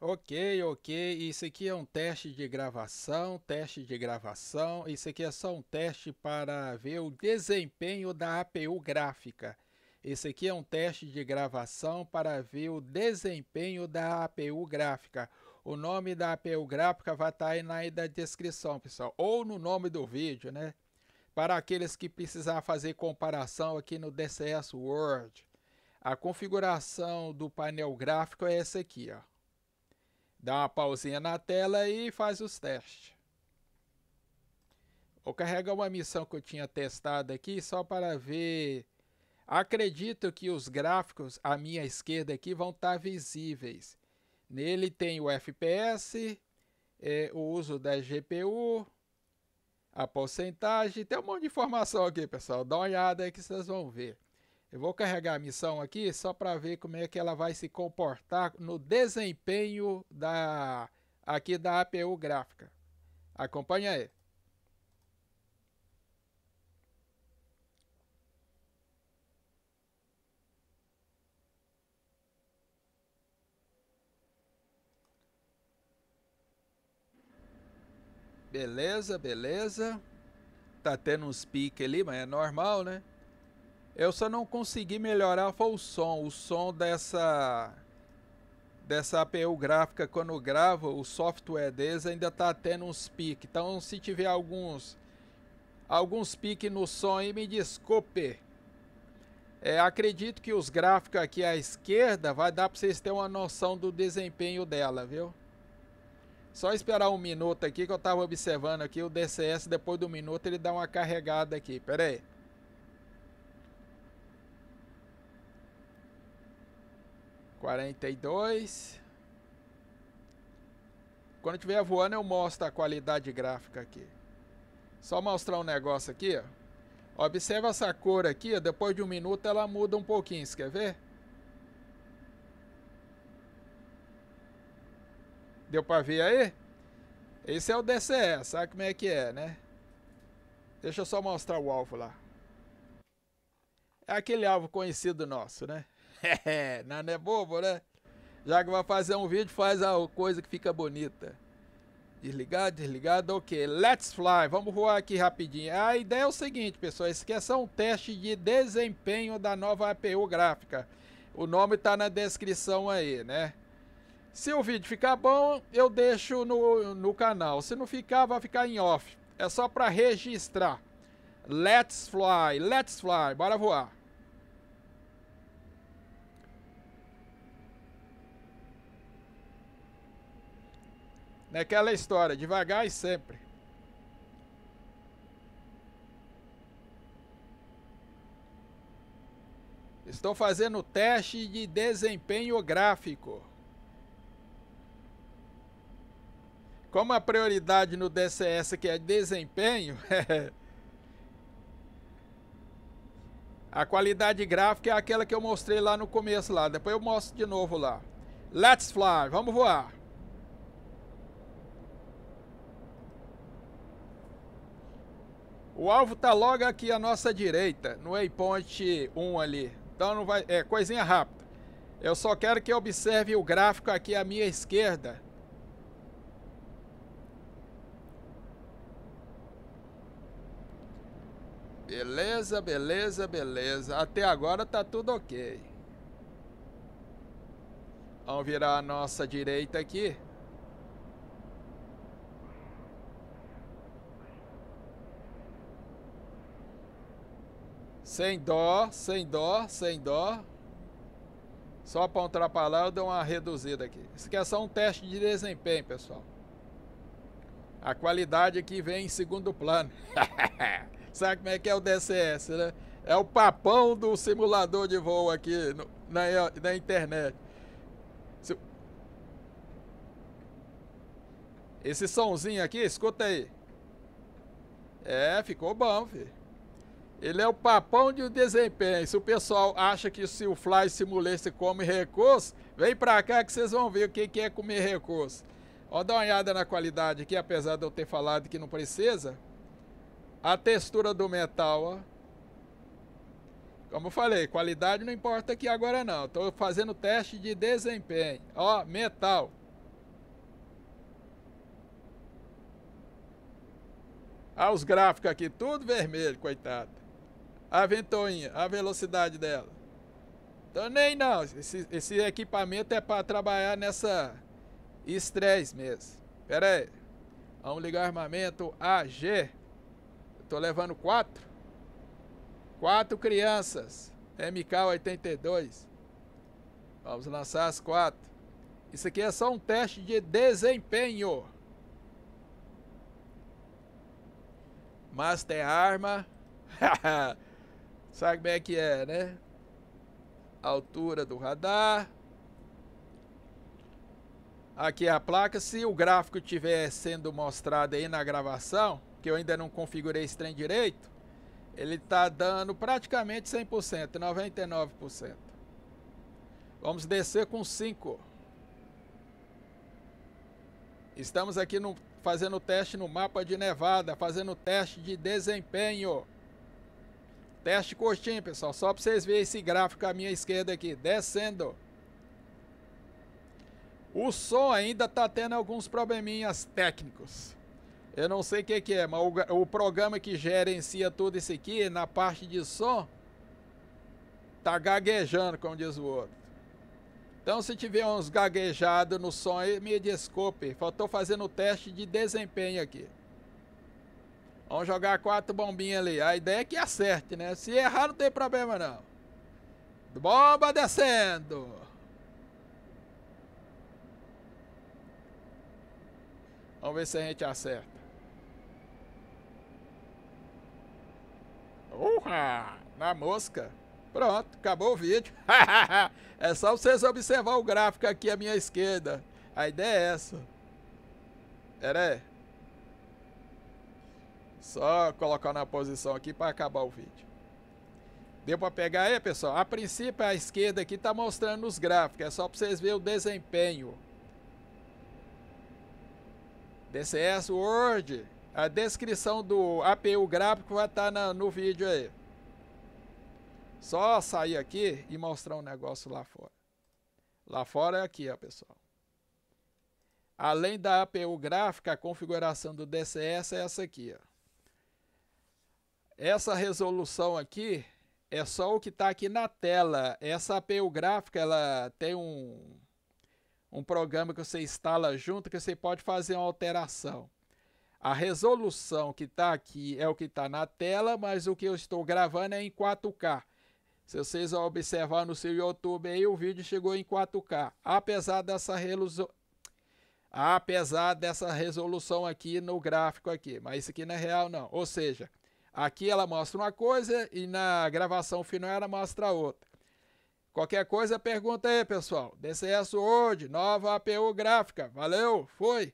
Ok, ok. Isso aqui é um teste de gravação, teste de gravação. Isso aqui é só um teste para ver o desempenho da APU gráfica. Esse aqui é um teste de gravação para ver o desempenho da APU gráfica. O nome da APU gráfica vai estar tá aí na descrição, pessoal, ou no nome do vídeo, né? Para aqueles que precisar fazer comparação aqui no DCS Word. A configuração do painel gráfico é essa aqui, ó. Dá uma pausinha na tela e faz os testes. Vou carregar uma missão que eu tinha testado aqui só para ver. Acredito que os gráficos à minha esquerda aqui vão estar tá visíveis. Nele tem o FPS, é, o uso da GPU, a porcentagem, tem um monte de informação aqui, pessoal. Dá uma olhada aí que vocês vão ver. Eu vou carregar a missão aqui só para ver como é que ela vai se comportar no desempenho da aqui da APU gráfica. Acompanha aí. Beleza, beleza. Tá tendo uns piques ali, mas é normal, né? Eu só não consegui melhorar foi o som. O som dessa dessa APU gráfica quando grava, o software deles ainda tá tendo uns piques. Então se tiver alguns alguns piques no som aí, me desculpe. É, acredito que os gráficos aqui à esquerda vai dar para vocês terem uma noção do desempenho dela, viu? Só esperar um minuto aqui que eu estava observando aqui o DCS depois do minuto ele dá uma carregada aqui. Pera aí. 42. Quando tiver voando eu mostro a qualidade gráfica aqui. Só mostrar um negócio aqui, ó. Observa essa cor aqui, ó. depois de um minuto ela muda um pouquinho, você quer ver? Deu pra ver aí? Esse é o DCE, sabe como é que é, né? Deixa eu só mostrar o alvo lá. É aquele alvo conhecido nosso, né? É, não, não é bobo, né? Já que vai fazer um vídeo, faz a coisa que fica bonita. Desligado, desligado, ok. Let's fly, vamos voar aqui rapidinho. A ideia é o seguinte, pessoal, esse aqui é só um teste de desempenho da nova APU gráfica. O nome tá na descrição aí, né? Se o vídeo ficar bom, eu deixo no, no canal. Se não ficar, vai ficar em off. É só para registrar. Let's fly, let's fly, bora voar. É aquela história, devagar e sempre. Estou fazendo teste de desempenho gráfico. Como a prioridade no DCS que é desempenho, a qualidade gráfica é aquela que eu mostrei lá no começo lá. Depois eu mostro de novo lá. Let's fly, vamos voar. O alvo tá logo aqui à nossa direita, no waypoint 1 ali. Então não vai. É, coisinha rápida. Eu só quero que observe o gráfico aqui à minha esquerda. Beleza, beleza, beleza. Até agora tá tudo ok. Vamos virar à nossa direita aqui. Sem dó, sem dó, sem dó. Só para atrapalhar eu dou uma reduzida aqui. Isso aqui é só um teste de desempenho, pessoal. A qualidade aqui vem em segundo plano. Sabe como é que é o DCS, né? É o papão do simulador de voo aqui no, na, na internet. Esse somzinho aqui, escuta aí. É, ficou bom, filho. Ele é o papão de desempenho. Se o pessoal acha que se o Fly Simulator come recurso, vem pra cá que vocês vão ver o que é comer recurso. Ó, dá uma olhada na qualidade aqui, apesar de eu ter falado que não precisa. A textura do metal, ó. Como eu falei, qualidade não importa aqui agora não. Estou fazendo teste de desempenho. Ó, metal. Ah, os gráficos aqui, tudo vermelho, coitado a ventoinha, a velocidade dela. Então nem não, esse, esse equipamento é para trabalhar nessa estresse mesmo. Pera aí, vamos ligar o armamento AG. Eu tô levando quatro. Quatro crianças, MK82. Vamos lançar as quatro. Isso aqui é só um teste de desempenho. Master Arma. Sabe como é que é, né? Altura do radar. Aqui é a placa. Se o gráfico estiver sendo mostrado aí na gravação, que eu ainda não configurei esse trem direito, ele está dando praticamente 100%, 99%. Vamos descer com 5. Estamos aqui no, fazendo teste no mapa de Nevada, fazendo teste de desempenho. Teste curtinho, pessoal, só para vocês verem esse gráfico à minha esquerda aqui, descendo. O som ainda tá tendo alguns probleminhas técnicos. Eu não sei o que, que, é, mas o, o, programa que gerencia tudo isso aqui, na parte de som, tá gaguejando, como diz o outro. Então, se tiver uns gaguejados no som, me desculpe. Faltou fazendo o teste de desempenho aqui. Vamos jogar quatro bombinhas ali. A ideia é que acerte, né? Se errar, não tem problema, não. Bomba descendo. Vamos ver se a gente acerta. Uhá! Na mosca. Pronto, acabou o vídeo. é só vocês observar o gráfico aqui à minha esquerda. A ideia é essa. Pera aí. Só colocar na posição aqui para acabar o vídeo. Deu para pegar aí, pessoal? A princípio, a esquerda aqui está mostrando os gráficos. É só para vocês verem o desempenho. DCS Word. A descrição do APU gráfico vai estar tá no vídeo aí. Só sair aqui e mostrar um negócio lá fora. Lá fora é aqui, ó, pessoal. Além da APU gráfica, a configuração do DCS é essa aqui, ó. Essa resolução aqui é só o que está aqui na tela. Essa APU gráfica, ela tem um, um programa que você instala junto que você pode fazer uma alteração. A resolução que está aqui é o que está na tela, mas o que eu estou gravando é em 4K. Se vocês observar no seu YouTube aí, o vídeo chegou em 4K. Apesar dessa resolução... Apesar dessa resolução aqui no gráfico aqui, mas isso aqui não é real não. Ou seja, Aqui ela mostra uma coisa e na gravação final ela mostra outra. Qualquer coisa, pergunta aí, pessoal. DCS World, nova APU gráfica. Valeu, fui!